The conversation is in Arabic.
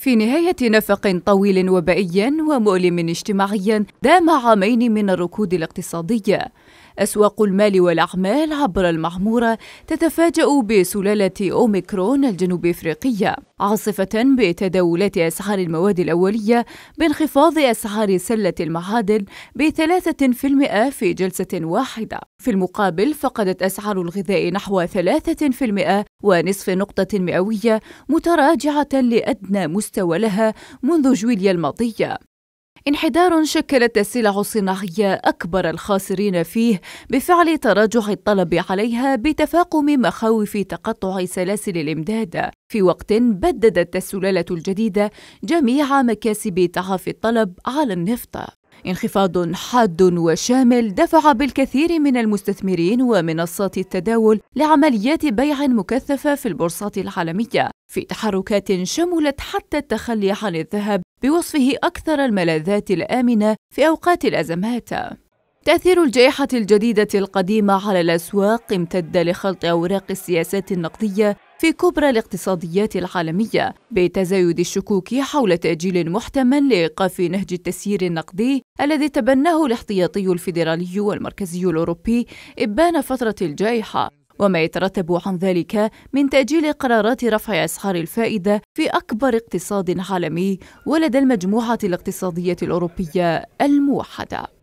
في نهاية نفق طويل وبائي ومؤلم اجتماعيا دام عامين من الركود الاقتصادي أسواق المال والأعمال عبر المعمورة تتفاجأ بسلالة أوميكرون الجنوب أفريقية عاصفة بتداولات أسعار المواد الأولية بانخفاض أسعار سلة المعادن بثلاثة في المئة في جلسة واحدة في المقابل فقدت أسعار الغذاء نحو ثلاثة في المئة ونصف نقطة مئوية متراجعة لأدنى مستوى لها منذ جويليا الماضية انحدار شكلت السلع الصناعية أكبر الخاسرين فيه بفعل تراجع الطلب عليها بتفاقم مخاوف تقطع سلاسل الإمداد في وقت بددت السلالة الجديدة جميع مكاسب تعافي الطلب على النفط انخفاض حاد وشامل دفع بالكثير من المستثمرين ومنصات التداول لعمليات بيع مكثفة في البورصات العالمية في تحركات شملت حتى التخلي عن الذهب بوصفه أكثر الملاذات الآمنة في أوقات الأزمات. تأثير الجائحة الجديدة القديمة على الأسواق امتد لخلط أوراق السياسات النقدية في كبرى الاقتصاديات العالمية بتزايد الشكوك حول تأجيل محتمل لإيقاف نهج التسيير النقدي الذي تبناه الاحتياطي الفيدرالي والمركزي الأوروبي إبان فترة الجائحة وما يترتب عن ذلك من تأجيل قرارات رفع أسعار الفائدة في أكبر اقتصاد عالمي ولدى المجموعة الاقتصادية الأوروبية الموحدة